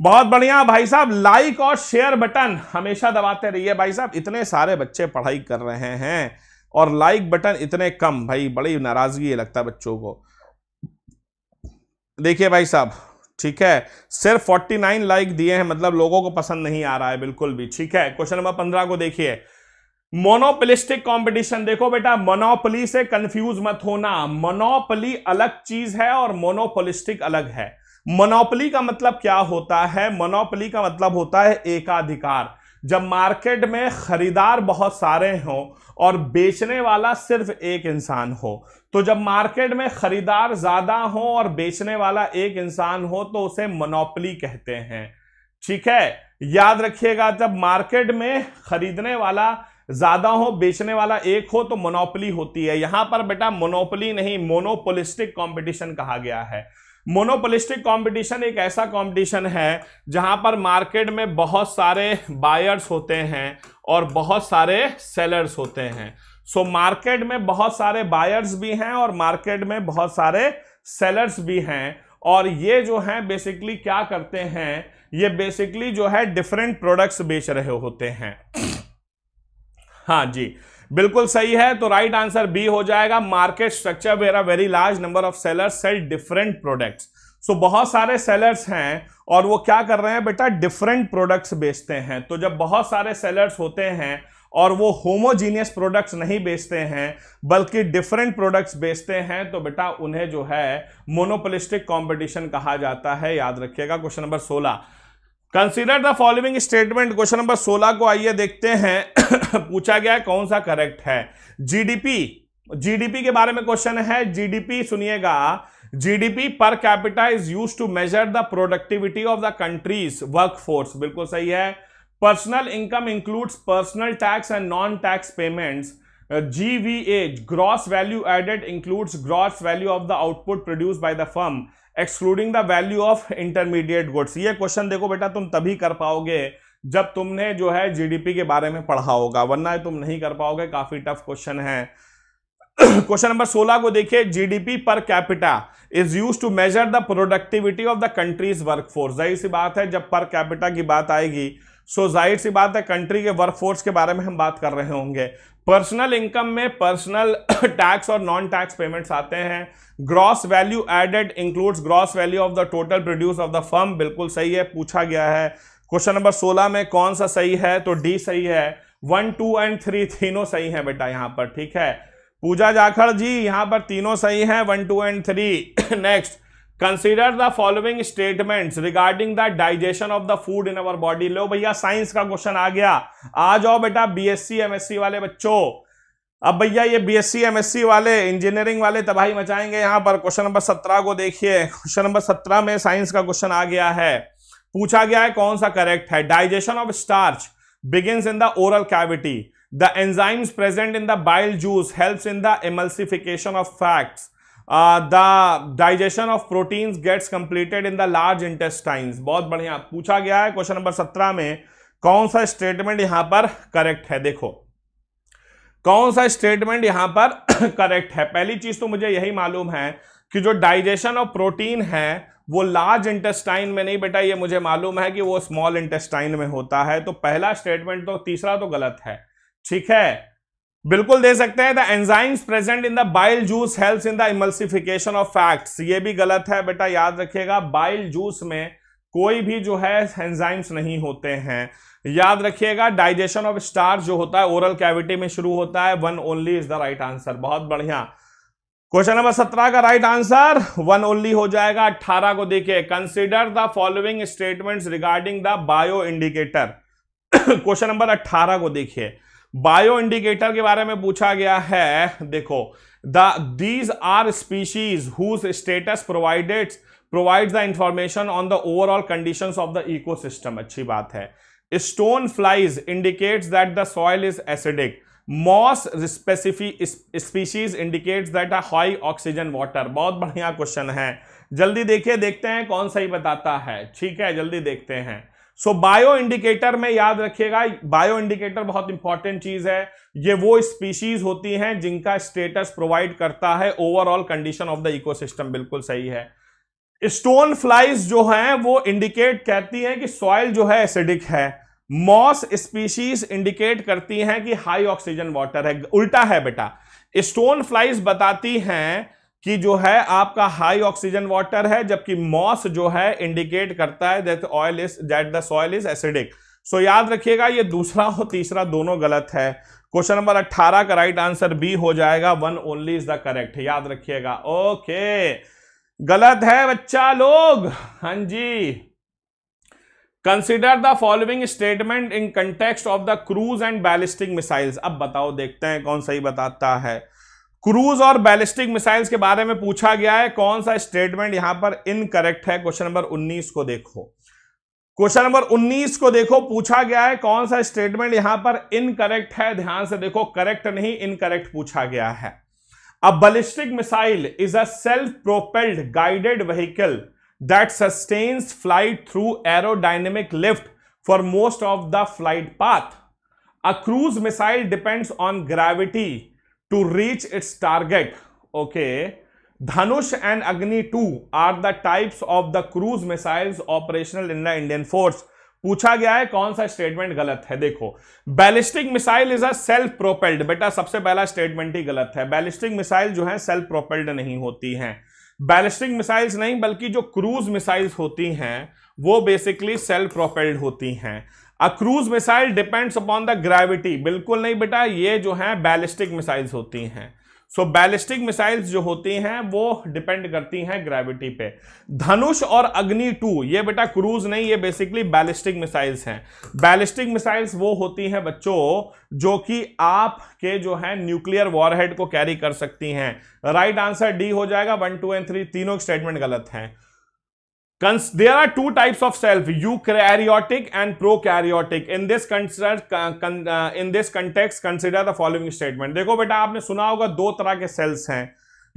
बहुत बढ़िया भाई साहब लाइक और शेयर बटन हमेशा दबाते रहिए भाई साहब इतने सारे बच्चे पढ़ाई कर रहे हैं और लाइक बटन इतने कम भाई बड़ी नाराजगी लगता है बच्चों को देखिए भाई साहब ठीक है सिर्फ 49 लाइक दिए हैं मतलब लोगों को पसंद नहीं आ रहा है बिल्कुल भी ठीक है क्वेश्चन नंबर पंद्रह को देखिए मोनोपलिस्टिक कंपटीशन देखो बेटा मोनोपली से कंफ्यूज मत होना मोनोपली अलग चीज है और मोनोपोलिस्टिक अलग है मोनोपली का मतलब क्या होता है मोनोपली का मतलब होता है एकाधिकार जब मार्केट में खरीदार बहुत सारे हों और बेचने वाला सिर्फ एक इंसान हो तो जब मार्केट में खरीदार ज्यादा हो और बेचने वाला एक इंसान हो तो उसे मोनोपली कहते हैं ठीक है याद रखिएगा जब मार्केट में खरीदने वाला ज्यादा हो बेचने वाला एक हो तो मोनोपली होती है यहां पर बेटा मोनोपली नहीं मोनोपोलिस्टिक कंपटीशन कहा गया है मोनोपोलिस्टिक कंपटीशन एक ऐसा कंपटीशन है जहां पर मार्केट में बहुत सारे बायर्स होते हैं और बहुत सारे सेलर्स होते हैं सो so, मार्केट में बहुत सारे बायर्स भी हैं और मार्केट में बहुत सारे सेलर्स भी हैं और ये जो हैं बेसिकली क्या करते हैं ये बेसिकली जो है डिफरेंट प्रोडक्ट्स बेच रहे होते हैं हाँ जी बिल्कुल सही है तो राइट आंसर बी हो जाएगा market structure very very large number of sellers sell different products so बहुत सारे सेलर्स हैं और वो क्या कर रहे हैं बेटा डिफरेंट प्रोडक्ट्स बेचते हैं तो जब बहुत सारे सेलर्स होते हैं और वो होमोजीनियस प्रोडक्ट्स नहीं बेचते हैं बल्कि डिफरेंट प्रोडक्ट्स बेचते हैं तो बेटा उन्हें जो है मोनोपोलिस्टिक कॉम्पिटिशन कहा जाता है याद रखिएगा क्वेश्चन नंबर सोलह consider the following statement question number 16 को आइए देखते हैं पूछा गया कौन सा करेक्ट है जीडीपी जीडीपी के बारे में क्वेश्चन है जीडीपी सुनिएगा GDP per capita is use to measure the productivity of the country's workforce बिल्कुल सही है personal income includes personal tax and non tax payments GVA gross value added includes gross value of the output produce by the firm excluding the value of intermediate goods ये question देखो बेटा तुम तभी कर पाओगे जब तुमने जो है जीडीपी के बारे में पढ़ा होगा वरना तुम नहीं कर पाओगे काफी टफ क्वेश्चन है क्वेश्चन नंबर 16 को देखिए GDP per capita is use to measure the productivity of the country's workforce जाहिर सी बात है जब पर कैपिटा की बात आएगी सो so, जाहिर सी बात है कंट्री के वर्कफोर्स के बारे में हम बात कर रहे होंगे पर्सनल इनकम में पर्सनल टैक्स और नॉन टैक्स पेमेंट्स आते हैं gross value added includes gross value of the total produce of the firm बिल्कुल सही है पूछा गया है क्वेश्चन नंबर सोलह में कौन सा सही है तो डी सही है वन टू एंड थ्री तीनों सही है बेटा यहाँ पर ठीक है पूजा जाखड़ जी यहाँ पर तीनों सही हैं one two and three next consider the following statement regarding the digestion of the food in our body लो भैया साइंस का क्वेश्चन आ गया आ जाओ बेटा बीएससी एमएससी वाले बच्चों अब भैया ये बीएससी एमएससी वाले इंजीनियरिंग वाले तबाही मचाएंगे यहां पर क्वेश्चन नंबर सत्रह को देखिए क्वेश्चन नंबर सत्रह में साइंस का क्वेश्चन आ गया है पूछा गया है कौन सा करेक्ट है digestion of starch begins in the oral cavity the enzymes present in the bile juice helps in the emulsification of fats the digestion of protein gets completed in the large large बहुत बढ़िया पूछा गया है question number सत्रह में कौन सा statement यहां पर करेक्ट है देखो कौन सा स्टेटमेंट यहां पर करेक्ट है पहली चीज तो मुझे यही मालूम है कि जो डाइजेशन ऑफ प्रोटीन है वो लार्ज इंटेस्टाइन में नहीं बेटा ये मुझे मालूम है कि वो स्मॉल इंटेस्टाइन में होता है तो पहला स्टेटमेंट तो तीसरा तो गलत है ठीक है बिल्कुल दे सकते हैं the enzymes present in the bile juice help in the emulsification of fats ये भी गलत है बेटा याद रखिएगा बाइल जूस में कोई भी जो है एंजाइम्स नहीं होते हैं याद रखिएगा डाइजेशन ऑफ स्टार्च जो होता है ओरल कैविटी में शुरू होता है one only is the right answer बहुत बढ़िया क्वेश्चन नंबर सत्रह का राइट आंसर वन ओनली हो जाएगा अट्ठारह को देखिए consider the following statements regarding the bio indicator question number अट्ठारह को देखिए बायो इंडिकेटर के बारे में पूछा गया है देखो the these are species whose status provided provide the information on the overall condition of the ecosystem अच्छी बात है stone flies indicates that the soil is acidic moss specific species indicates that a high oxygen water बहुत बढ़िया question है जल्दी देखिए देखते हैं कौन सा ही बताता है ठीक है जल्दी देखते हैं सो बायो इंडिकेटर में याद रखिएगा बायो इंडिकेटर बहुत इंपॉर्टेंट चीज है ये वो स्पीशीज होती हैं जिनका स्टेटस प्रोवाइड करता है overall condition of the ecosystem बिल्कुल सही है स्टोन फ्लाइज जो हैं वो इंडिकेट कहती हैं कि सॉइल जो है एसिडिक है मॉस स्पीशीज इंडिकेट करती हैं कि हाई ऑक्सीजन वाटर है उल्टा है बेटा स्टोन फ्लाइज बताती हैं कि जो है आपका हाई ऑक्सीजन वाटर है जबकि मॉस जो है इंडिकेट करता है that oil is that the soil is acidic so याद रखिएगा ये दूसरा और तीसरा दोनों गलत है क्वेश्चन नंबर 18 का राइट आंसर बी हो जाएगा one only is the correct याद रखिएगा ओके गलत है बच्चा लोग हां जी consider the following statement in context of the cruise and ballistic missiles अब बताओ देखते हैं कौन सही बताता है क्रूज और बैलिस्टिक मिसाइल्स के बारे में पूछा गया है कौन सा स्टेटमेंट यहां पर इनकरेक्ट है क्वेश्चन नंबर 19 को देखो क्वेश्चन नंबर 19 को देखो पूछा गया है कौन सा स्टेटमेंट यहां पर इनकरेक्ट है ध्यान से देखो करेक्ट नहीं इनकरेक्ट पूछा गया है a ballistic missile is a self propelled guided vehicle that sustains flight through aerodynamic lift for most of the flight path a cruise missile depends on gravity to reach its target okay Dhanush and Agni two are the types of the cruise missiles operational in the Indian force पूछा गया है कौन सा statement गलत है देखो ballistic missile is a self propelled बेटा सबसे पहला स्टेटमेंट ही गलत है बैलिस्टिक मिसाइल जो है सेल्फ प्रोपेल्ड नहीं होती हैं बैलिस्टिक मिसाइल्स नहीं बल्कि जो क्रूज मिसाइल्स होती हैं वो बेसिकली सेल्फ प्रोपेल्ड होती हैं a cruise missile depends upon the gravity बिल्कुल नहीं बेटा ये जो है बैलिस्टिक मिसाइल्स होती हैं सो बैलिस्टिक मिसाइल्स जो होती हैं वो डिपेंड करती हैं ग्रेविटी पे धनुष और अग्नि टू ये बेटा क्रूज नहीं ये बेसिकली बैलिस्टिक मिसाइल्स हैं बैलिस्टिक मिसाइल्स वो होती हैं बच्चों जो कि आपके जो है न्यूक्लियर वॉरहेड को कैरी कर सकती हैं राइट आंसर डी हो जाएगा वन टू एंड थ्री तीनों स्टेटमेंट गलत हैं there are two types of self eukaryotic and prokaryotic in this consider uh, in this context consider the following statement देखो बेटा आपने सुना होगा दो तरह के सेल्स हैं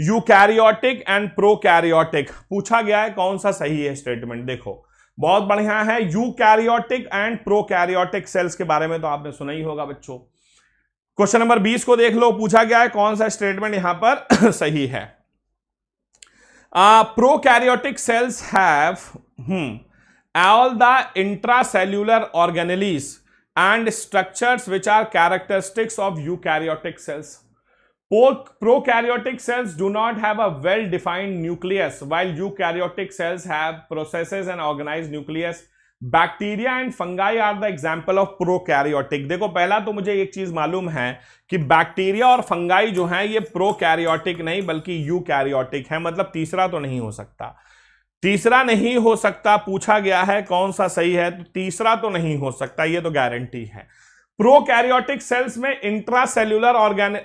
यूकैरियोटिक एंड प्रोकैरियोटिक पूछा गया है कौन सा सही है स्टेटमेंट देखो बहुत बढ़िया है यूकैरियोटिक एंड प्रोकैरियोटिक सेल्स के बारे में तो आपने सुना ही होगा बच्चों क्वेश्चन नंबर 20 को देख लो पूछा गया है कौन सा स्टेटमेंट यहां पर सही है uh, prokaryotic cells have hmm, all the intracellular organelles and structures which are characteristics of eukaryotic cells. Prokaryotic cells do not have a well-defined nucleus while eukaryotic cells have processes and organized nucleus bacteria and fungi are the example of prokaryotic देखो पहला तो मुझे एक चीज मालूम है कि bacteria और फंगाई जो है ये प्रोकैरियोटिक नहीं बल्कि कैरियोटिक है मतलब तीसरा तो नहीं हो सकता तीसरा नहीं हो सकता पूछा गया है कौन सा सही है तो तीसरा तो नहीं हो सकता ये तो गारंटी है प्रोकैरियोटिक सेल्स में इंट्रा सेल्यूलर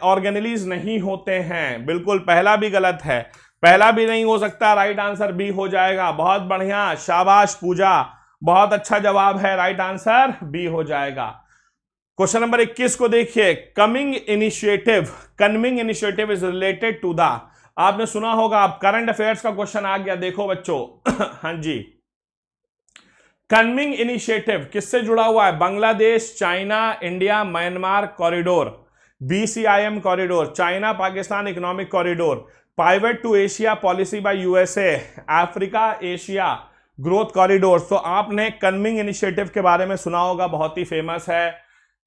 ऑर्गेनलीज नहीं होते हैं बिल्कुल पहला भी गलत है पहला भी नहीं हो सकता राइट आंसर भी हो जाएगा बहुत बढ़िया शाबाश पूजा बहुत अच्छा जवाब है राइट आंसर बी हो जाएगा क्वेश्चन नंबर 21 को देखिए Kunming initiative Kunming initiative is related to the आपने सुना होगा आप करंट अफेयर्स का क्वेश्चन आ गया देखो बच्चों हां जी कन्विंग इनिशिएटिव किससे जुड़ा हुआ है Bangladesh China India Myanmar corridor BCIM corridor China Pakistan economic corridor pivot to Asia policy by USA Africa Asia growth corridors तो आपने कन्विंग इनिशिएटिव के बारे में सुना होगा बहुत ही फेमस है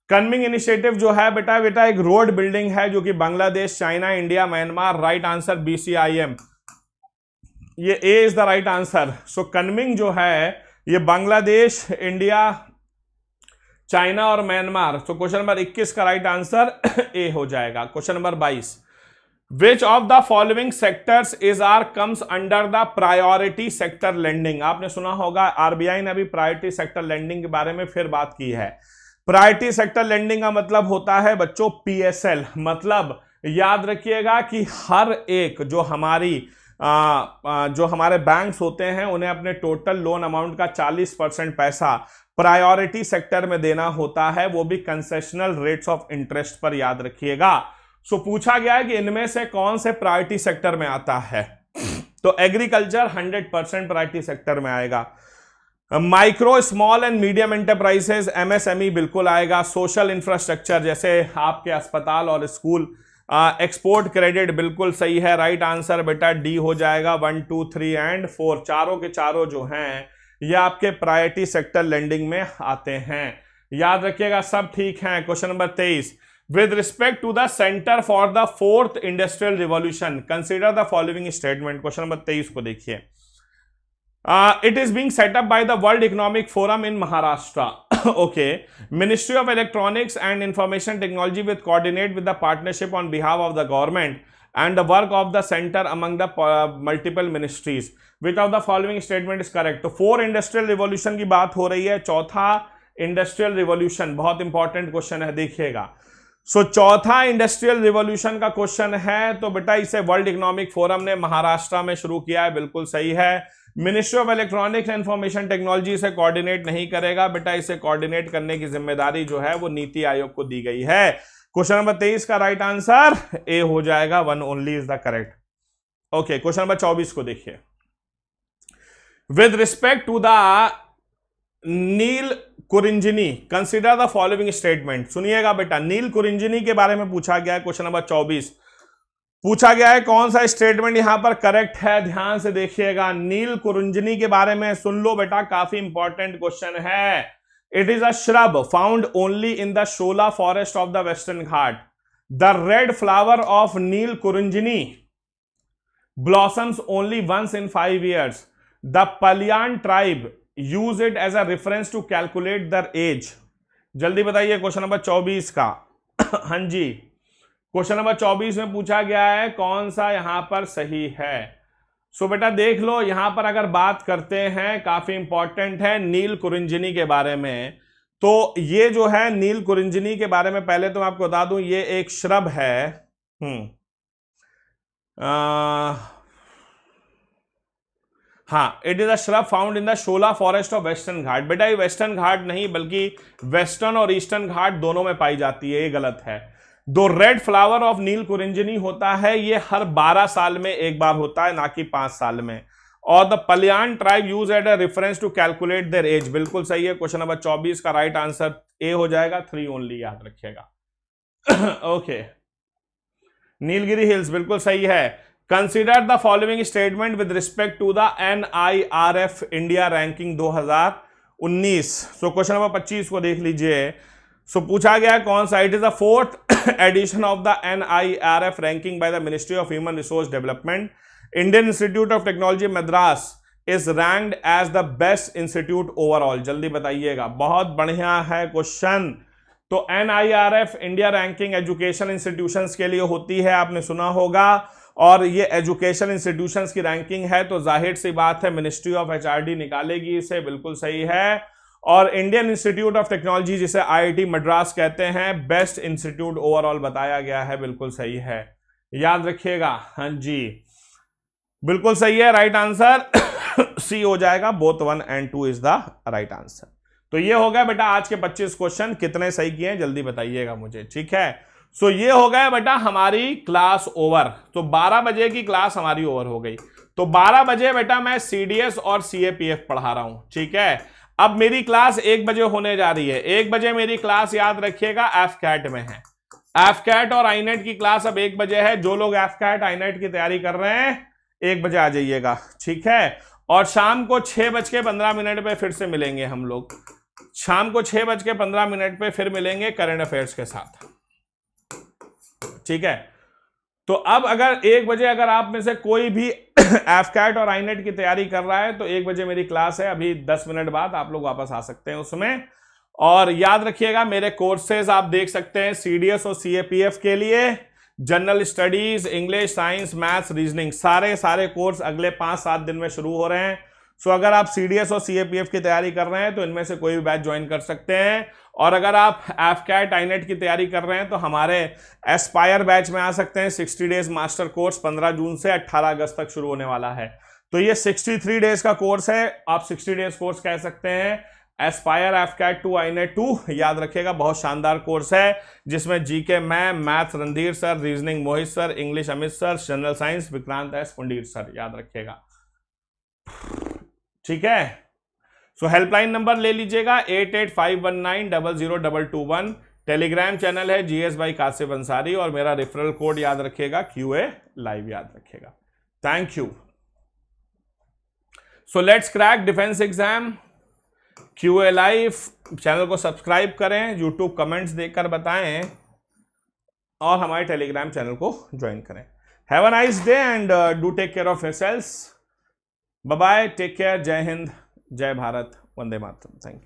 कन्विंग इनिशिएटिव जो है बेटा बेटा एक रोड बिल्डिंग है जो कि Bangladesh China India Myanmar right answer BCIM ये A is the right answer so Kunming जो है ये बांग्लादेश इंडिया चाइना और म्यांमार तो क्वेश्चन नंबर 21 का राइट आंसर ए हो जाएगा question number 22 which of the following sectors is are comes under the priority sector lending आपने सुना होगा आरबीआई ने अभी प्रायोरिटी सेक्टर लैंडिंग के बारे में फिर बात की है प्रायोरिटी सेक्टर लैंडिंग का मतलब होता है बच्चों पीएसएल मतलब याद रखिएगा कि हर एक जो हमारी आ, आ, जो हमारे बैंक्स होते हैं उन्हें अपने टोटल लोन अमाउंट का 40 परसेंट पैसा प्रायोरिटी सेक्टर में देना होता है वो भी कंसेशनल रेट्स ऑफ इंटरेस्ट पर याद रखिएगा सो पूछा गया है कि इनमें से कौन से प्रायोरिटी सेक्टर में आता है तो एग्रीकल्चर 100 परसेंट प्रायोरिटी सेक्टर में आएगा micro small and medium enterprises MSME बिल्कुल आएगा सोशल इंफ्रास्ट्रक्चर जैसे आपके अस्पताल और स्कूल एक्सपोर्ट क्रेडिट बिल्कुल सही है राइट right आंसर बेटा डी हो जाएगा one two three and four चारों के चारों जो हैं ये आपके प्रायोरिटी सेक्टर लैंडिंग में आते हैं याद रखिएगा सब ठीक है क्वेश्चन नंबर तेईस with respect to the centre for the fourth industrial revolution consider the following statement question number तेईस को देखिए it is being set up by the World Economic Forum in Maharashtra okay ministry of electronics and information technology with coordinate with the partnership on behalf of the government and the work of the centre among the multiple ministries with of the following statement is correct तो four industrial revolution की बात हो रही है चौथा industrial revolution बहुत important question है देखिएगा सो so, चौथा इंडस्ट्रियल रिवॉल्यूशन का क्वेश्चन है तो बेटा इसे वर्ल्ड इकोनॉमिक फोरम ने महाराष्ट्र में शुरू किया है बिल्कुल सही है ministry of electronics and information technology इसे कोऑर्डिनेट नहीं करेगा बेटा इसे कोऑर्डिनेट करने की जिम्मेदारी जो है वो नीति आयोग को दी गई है क्वेश्चन नंबर तेईस का राइट आंसर ए हो जाएगा one only is the correct okay question number चौबीस को देखिए with respect to the Neelakurinji consider the following statement सुनिएगा बेटा नील कुरिंजनी के बारे में पूछा गया है क्वेश्चन नंबर चौबीस पूछा गया है कौन सा स्टेटमेंट यहां पर करेक्ट है ध्यान से देखिएगा नील कुरुंजनी के बारे में सुन लो बेटा काफी इंपॉर्टेंट क्वेश्चन है it is a shrub found only in the shola forest of the Western Ghat the red flower of Neelakurinji blossoms only once in five years the Paliyan tribe use it as a reference to calculate their age जल्दी बताइए question number चौबीस का हाँ जी question number चौबीस में पूछा गया है कौन सा यहां पर सही है सो so, बेटा देख लो यहां पर अगर बात करते हैं काफ़ी इंपॉर्टेंट है नील कुरिंजनी के बारे में तो ये जो है नील कुरिंजनी के बारे में पहले तो मैं आपको बता दूं ये एक श्रब है हम्म हाँ it is a shrub found in the shola forest of Western Ghat बेटा ये वेस्टर्न घाट नहीं बल्कि वेस्टर्न और ईस्टर्न घाट दोनों में पाई जाती है ये गलत है दो red flower of Neelakurinji होता है ये हर 12 साल में एक बार होता है ना कि पांच साल में और the Paliyan tribe use it a reference to calculate their age बिल्कुल सही है क्वेश्चन नंबर 24 का राइट आंसर ए हो जाएगा थ्री ओनली याद रखिएगा ओके नीलगिरी हिल्स बिल्कुल सही है consider the following statement with respect to the N I R F India ranking 2019 so question number 25 को देख लीजिए सो so, पूछा गया कौन सा it is the fourth edition of the N I R F ranking by the ministry of human resource development Indian Institute of Technology Madras is ranked as the best institute overall जल्दी बताइएगा बहुत बढ़िया है question तो N I R F India ranking education institution के लिए होती है आपने सुना होगा और ये एजुकेशन इंस्टीट्यूशंस की रैंकिंग है तो जाहिर सी बात है मिनिस्ट्री ऑफ एचआरडी निकालेगी इसे बिल्कुल सही है और इंडियन इंस्टीट्यूट ऑफ टेक्नोलॉजी जिसे आईआईटी मद्रास कहते हैं बेस्ट इंस्टीट्यूट ओवरऑल बताया गया है बिल्कुल सही है याद रखिएगा हाँ जी बिल्कुल सही है राइट आंसर सी हो जाएगा both one and two is the right answer तो ये हो गया बेटा आज के 25 क्वेश्चन कितने सही किए हैं जल्दी बताइएगा मुझे ठीक है सो ये हो गया बेटा हमारी क्लास ओवर तो 12 बजे की क्लास हमारी ओवर हो गई तो 12 बजे बेटा मैं सी और सी पढ़ा रहा हूं ठीक है अब मेरी क्लास एक बजे होने जा रही है एक बजे मेरी क्लास याद रखिएगा एफ कैट में है एफ कैट और आईनेट e की क्लास अब एक बजे है जो लोग एफ कैट आईनेट की तैयारी कर रहे हैं एक बजे आ जाइएगा ठीक है और शाम को छह बज के पंद्रह मिनट पे फिर से मिलेंगे हम लोग शाम को छह बज के पंद्रह मिनट पे फिर मिलेंगे करंट अफेयर्स के साथ ठीक है तो अब अगर एक बजे अगर आप में से कोई भी एफकैट और आईनेट e की तैयारी कर रहा है तो एक बजे मेरी क्लास है अभी दस मिनट बाद आप लोग वापस आ सकते हैं उसमें और याद रखिएगा मेरे कोर्सेज आप देख सकते हैं सीडीएस और सीएपीएफ के लिए general studies English science maths reasoning सारे सारे कोर्स अगले पांच सात दिन में शुरू हो रहे हैं सो अगर आप सी और सी की तैयारी कर रहे हैं तो इनमें से कोई भी बैच ज्वाइन कर सकते हैं और अगर आप एफ कैट आईनेट की तैयारी कर रहे हैं तो हमारे एस्पायर बैच में आ सकते हैं 60 डेज मास्टर कोर्स 15 जून से 18 अगस्त तक शुरू होने वाला है तो ये 63 डेज का कोर्स है आप 60 डेज कोर्स कह सकते हैं aspire F CAT two I NET two याद रखिएगा बहुत शानदार कोर्स है जिसमें जीके मैं math Randhir sir reasoning Mohit sir English Amit sir general science Vikrant S Pundir sir याद रखिएगा ठीक है सो हेल्पलाइन नंबर ले लीजिएगा eight eight five one nine double zero double two one Telegram channel है G S by Kashif Ansari और मेरा रेफरल कोड याद रखिएगा क्यू ए लाइव याद रखिएगा thank you so let's crack defence exam Q A live channel को subscribe करें YouTube comments देखकर बताएं और हमारे टेलीग्राम चैनल को ज्वाइन करें have a nice day and do take care of yourselves bye take care जय हिंद जय भारत वंदे मातरम थैंक यू